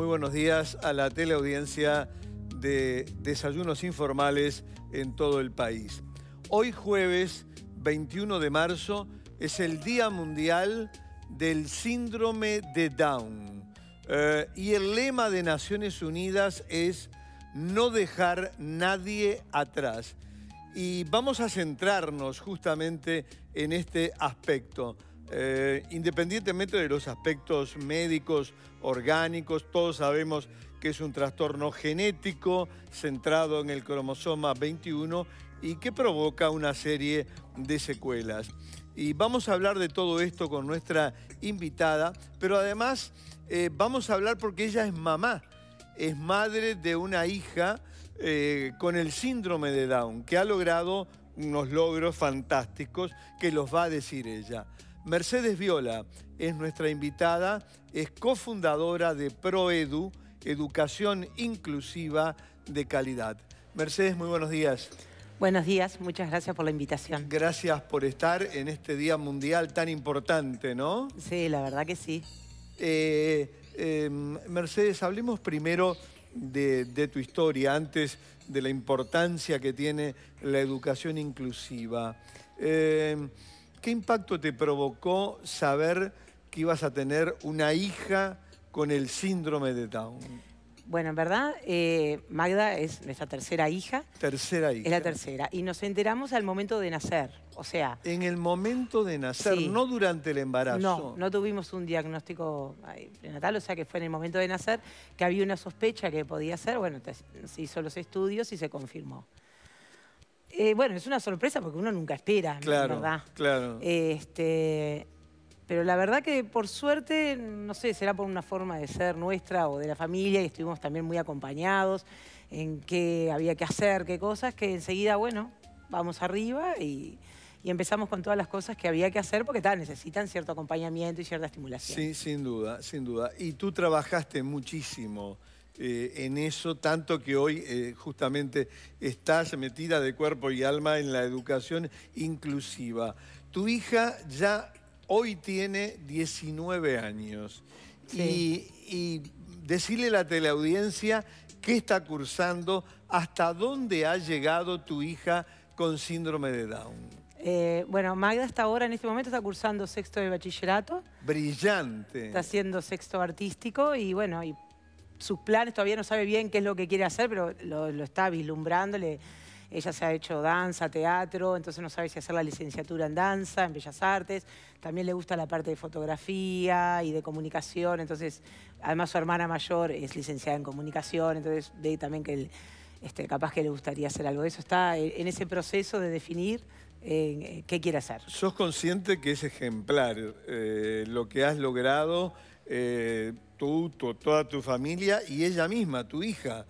Muy buenos días a la teleaudiencia de Desayunos Informales en todo el país. Hoy jueves 21 de marzo es el Día Mundial del Síndrome de Down. Eh, y el lema de Naciones Unidas es no dejar nadie atrás. Y vamos a centrarnos justamente en este aspecto. Eh, independientemente de los aspectos médicos, orgánicos, todos sabemos que es un trastorno genético centrado en el cromosoma 21 y que provoca una serie de secuelas. Y vamos a hablar de todo esto con nuestra invitada, pero además eh, vamos a hablar porque ella es mamá, es madre de una hija eh, con el síndrome de Down, que ha logrado unos logros fantásticos que los va a decir ella. Mercedes Viola es nuestra invitada, es cofundadora de ProEdu, Educación Inclusiva de Calidad. Mercedes, muy buenos días. Buenos días, muchas gracias por la invitación. Gracias por estar en este Día Mundial tan importante, ¿no? Sí, la verdad que sí. Eh, em, Mercedes, hablemos primero de, tu historia, antes de la importancia que tiene la educación inclusiva. Em, ¿Qué impacto te provocó saber que ibas a tener una hija con el síndrome de Down? Bueno, en verdad, eh, Magda es nuestra tercera hija. Tercera hija. Es la tercera. Y nos enteramos al momento de nacer. O sea. En el momento de nacer, no durante el embarazo. No, no tuvimos un diagnóstico prenatal, o sea que fue en el momento de nacer que había una sospecha que podía ser. Bueno, se hizo los estudios y se confirmó. Eh, bueno, es una sorpresa porque uno nunca espera, claro, ¿verdad? Claro. Este, pero la verdad que por suerte, no sé, será por una forma de ser nuestra o de la familia y estuvimos también muy acompañados en qué había que hacer, qué cosas, que enseguida, bueno, vamos arriba y, empezamos con todas las cosas que había que hacer porque necesitan cierto acompañamiento y cierta estimulación. Sí, sin duda, sin duda. Y tú trabajaste muchísimo eh, en eso, tanto que hoy eh, justamente estás metida de cuerpo y alma en la educación inclusiva. Tu hija ya hoy tiene 19 años y, decirle a la teleaudiencia qué está cursando, hasta dónde ha llegado tu hija con síndrome de Down. Eh, bueno, Magda hasta ahora en este momento está cursando sexto de bachillerato. Brillante. Está haciendo sexto artístico y bueno, y sus planes, todavía no sabe bien qué es lo que quiere hacer, pero lo, está vislumbrando. ella se ha hecho danza, teatro, entonces no sabe si hacer la licenciatura en danza, en bellas artes. También le gusta la parte de fotografía y de comunicación, entonces además su hermana mayor es licenciada en comunicación, entonces ve también que este, capaz que le gustaría hacer algo de eso. Está en ese proceso de definir eh, qué quiere hacer. ¿Sos consciente que es ejemplar eh, lo que has logrado eh, tú, toda tu familia y ella misma, tu hija,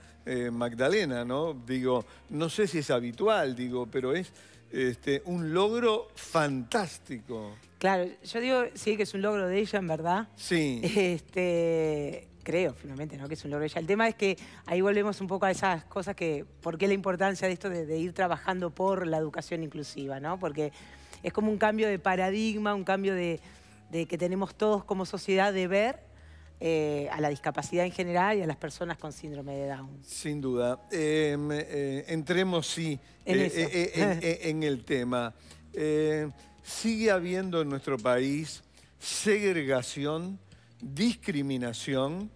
Magdalena, ¿no? Digo, no sé si es habitual, digo, pero es este, un logro fantástico. Claro, yo digo, sí, que es un logro de ella, en verdad. Sí. Este, creo finalmente, ¿no? Que es un logro ella. El tema es que ahí volvemos un poco a esas cosas que, ¿por qué la importancia de esto de, ir trabajando por la educación inclusiva, ¿no? Porque es como un cambio de paradigma, un cambio de, que tenemos todos como sociedad de ver eh, a la discapacidad en general y a las personas con síndrome de Down. Sin duda. Em, eh, entremos, sí, en, eh, el tema. sigue habiendo en nuestro país segregación discriminación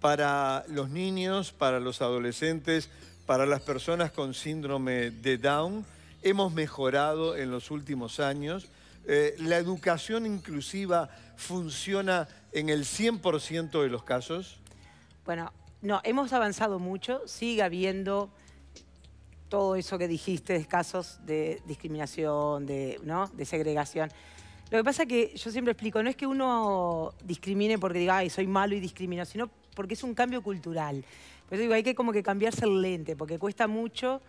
para los niños, para los adolescentes, para las personas con síndrome de Down. Hemos mejorado en los últimos años. Eh, la educación inclusiva funciona en el 100% de los casos. Bueno, no, hemos avanzado mucho, sigue habiendo todo eso que dijiste, casos de discriminación, de, ¿no? de segregación. Lo que pasa es que yo siempre explico, no es que uno discrimine porque diga, ay, soy malo y discrimino, sino porque es un cambio cultural. Por digo, hay que como que cambiarse el lente, porque cuesta mucho,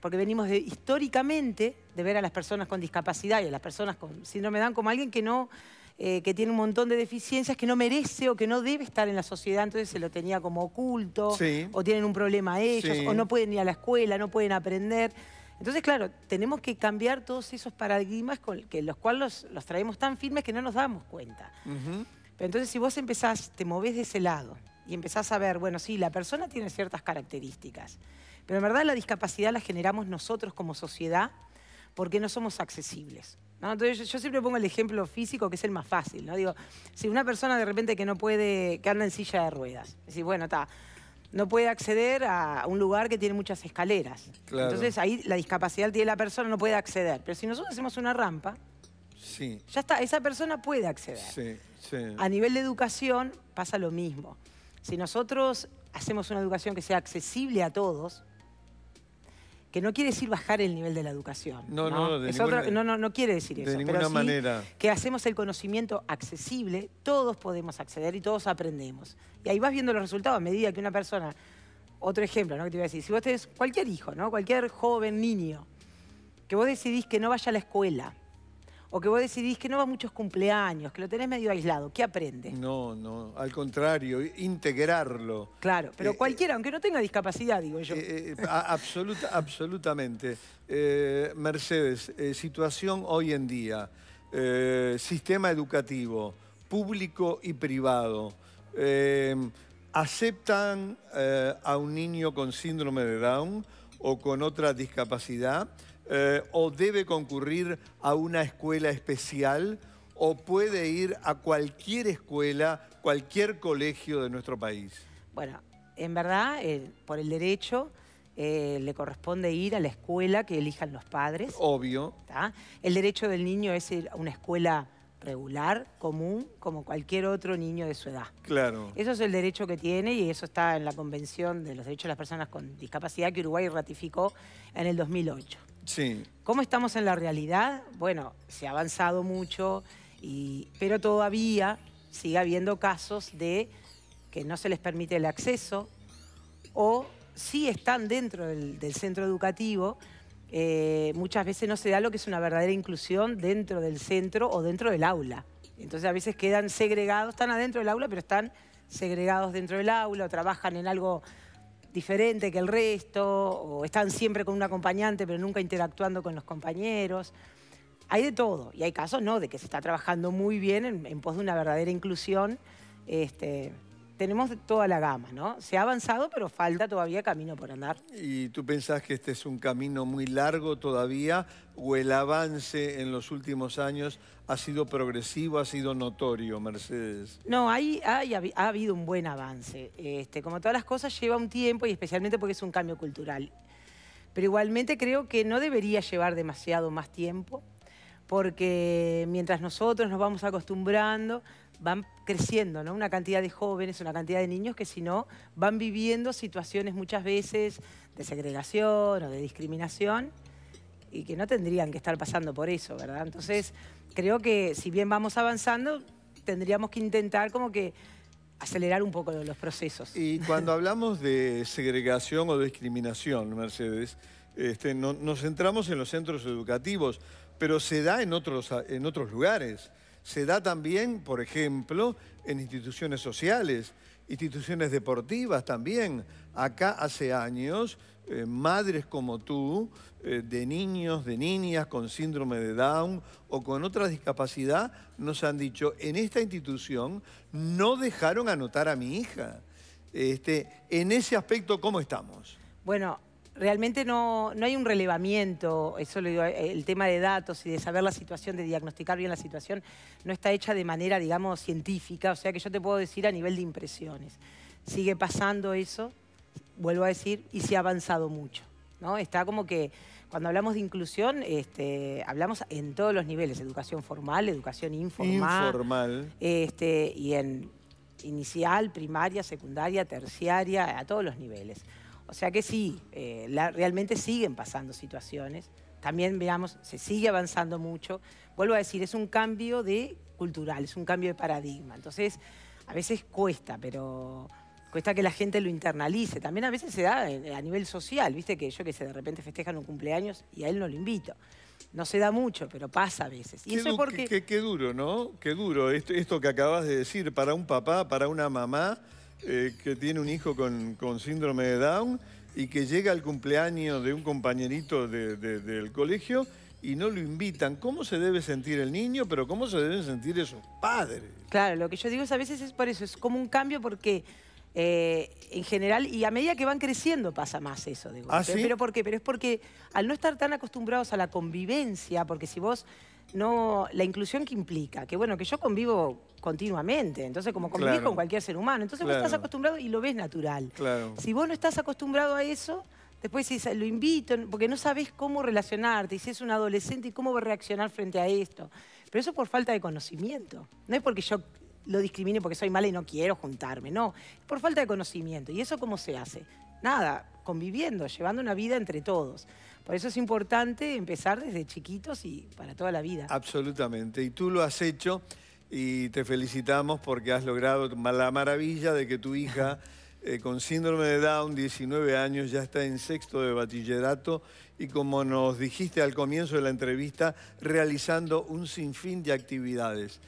porque venimos de, históricamente de ver a las personas con discapacidad y a las personas con síndrome de Down como alguien que no, eh, que tiene un montón de deficiencias, que no merece o que no debe estar en la sociedad, entonces se lo tenía como oculto, o tienen un problema ellos, o no pueden ir a la escuela, no pueden aprender. Entonces, claro, tenemos que cambiar todos esos paradigmas con los cuales los, traemos tan firmes que no nos damos cuenta. Pero entonces, si vos empezás, te movés de ese lado y empezás a ver, bueno, sí, la persona tiene ciertas características, pero en verdad la discapacidad la generamos nosotros como sociedad porque no somos accesibles. Entonces, yo, siempre pongo el ejemplo físico, que es el más fácil. ¿no? Digo, si una persona de repente que no puede, que anda en silla de ruedas, decís, bueno, está no puede acceder a un lugar que tiene muchas escaleras. Entonces ahí la discapacidad tiene la persona, no puede acceder. Pero si nosotros hacemos una rampa, ya está, esa persona puede acceder. A nivel de educación pasa lo mismo. Si nosotros hacemos una educación que sea accesible a todos, que no quiere decir bajar el nivel de la educación. No, no, no, no, quiere decir eso. De ninguna pero sí manera. Que hacemos el conocimiento accesible, todos podemos acceder y todos aprendemos. Y ahí vas viendo los resultados a medida que una persona. Otro ejemplo, ¿no? Que te iba a decir. Si vos tenés cualquier hijo, ¿no? Cualquier joven niño, que vos decidís que no vaya a la escuela, o que vos decidís que no va a muchos cumpleaños, que lo tenés medio aislado, ¿qué aprende? No, no, al contrario, integrarlo. Claro, pero eh, cualquiera, eh, aunque no tenga discapacidad, digo yo. Eh, absoluta, absolutamente. Mercedes, situación hoy en día, sistema educativo, público y privado. ¿Aceptan a un niño con síndrome de Down o con otra discapacidad? Eh, o debe concurrir a una escuela especial o puede ir a cualquier escuela, cualquier colegio de nuestro país? Bueno, en verdad, por el derecho, eh, le corresponde ir a la escuela que elijan los padres. Obvio. El derecho del niño es ir a una escuela regular, común, como cualquier otro niño de su edad. Claro. Eso es el derecho que tiene y eso está en la Convención de los Derechos de las Personas con Discapacidad que Uruguay ratificó en el 2008. ¿Cómo estamos en la realidad? Bueno, se ha avanzado mucho, pero todavía sigue habiendo casos de que no se les permite el acceso o si están dentro del, centro educativo, eh, muchas veces no se da lo que es una verdadera inclusión dentro del centro o dentro del aula. Entonces a veces quedan segregados, están adentro del aula, pero están segregados dentro del aula o trabajan en algo diferente que el resto, o están siempre con un acompañante pero nunca interactuando con los compañeros. Hay de todo, y hay casos, ¿no?, de que se está trabajando muy bien en, pos de una verdadera inclusión. Este, tenemos toda la gama, ¿no? Se ha avanzado, pero falta todavía camino por andar. ¿Y tú pensás que este es un camino muy largo todavía o el avance en los últimos años ha sido progresivo, ha sido notorio, Mercedes? No, hay, ha habido un buen avance. Este, como todas las cosas, lleva un tiempo y especialmente porque es un cambio cultural. Pero igualmente creo que no debería llevar demasiado más tiempo porque mientras nosotros nos vamos acostumbrando, van creciendo, ¿no? Una cantidad de jóvenes, una cantidad de niños que si no van viviendo situaciones muchas veces de segregación o de discriminación y que no tendrían que estar pasando por eso, ¿verdad? Entonces, creo que si bien vamos avanzando, tendríamos que intentar como que acelerar un poco los procesos. Y cuando hablamos de segregación o discriminación, Mercedes, este, nos centramos en los centros educativos, pero se da en otros, en otros lugares se da también, por ejemplo, en instituciones sociales, instituciones deportivas también. Acá hace años, eh, madres como tú, eh, de niños, de niñas con síndrome de Down o con otra discapacidad, nos han dicho, en esta institución no dejaron anotar a mi hija. Este, en ese aspecto, ¿cómo estamos? Bueno, realmente no, hay un relevamiento, eso eh, el tema de datos y de saber la situación, de diagnosticar bien la situación, no está hecha de manera, digamos, científica, o sea que yo te puedo decir a nivel de impresiones. Sigue pasando eso, vuelvo a decir, y se ha avanzado mucho. ¿no? Está como que cuando hablamos de inclusión, este, hablamos en todos los niveles, educación formal, educación informal. Informal. Este, y en inicial, primaria, secundaria, terciaria, a todos los niveles. O sea que sí, eh, realmente siguen pasando situaciones. También, veamos, se sigue avanzando mucho. Vuelvo a decir, es un cambio de cultural, es un cambio de paradigma. Entonces, a veces cuesta, pero cuesta que la gente lo internalice. También a veces se da eh, a nivel social, viste que yo que se de repente festejan un cumpleaños y a él no lo invito. No se da mucho, pero pasa a veces. Y qué, Qué, duro, ¿no? Qué duro esto que acabas de decir para un papá, para una mamá eh, que tiene un hijo con, síndrome de Down y que llega al cumpleaños de un compañerito del colegio y no lo invitan. ¿Cómo se debe sentir el niño, pero cómo se deben sentir esos padres? Claro, lo que yo digo es a veces es por eso, es como un cambio porque... Eh, en general, y a medida que van creciendo pasa más eso. Digo. ¿Ah, ¿Pero por Pero es porque al no estar tan acostumbrados a la convivencia, porque si vos no, la inclusión que implica, que bueno, que yo convivo continuamente, entonces como convives con cualquier ser humano, entonces vos estás acostumbrado y lo ves natural. Si vos no estás acostumbrado a eso, después si lo invito, porque no sabes cómo relacionarte, y si es un adolescente y cómo va a reaccionar frente a esto. Pero eso por falta de conocimiento, no es porque yo lo discrimine porque soy mala y no quiero juntarme, no, por falta de conocimiento. ¿Y eso cómo se hace? Nada, conviviendo, llevando una vida entre todos. Por eso es importante empezar desde chiquitos y para toda la vida. Absolutamente. Y tú lo has hecho y te felicitamos porque has logrado la maravilla de que tu hija... Eh, con síndrome de Down, 19 años, ya está en sexto de bachillerato y como nos dijiste al comienzo de la entrevista, realizando un sinfín de actividades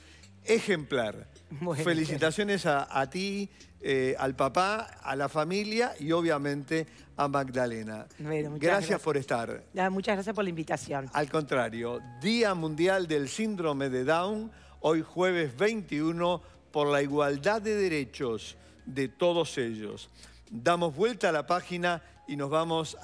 ejemplar. Felicitaciones a, ti, eh, al papá, a la familia y obviamente a Magdalena. gracias, por estar. muchas gracias por la invitación. Al contrario, Día Mundial del Síndrome de Down, hoy jueves 21, por la igualdad de derechos de todos ellos. Damos vuelta a la página y nos vamos a...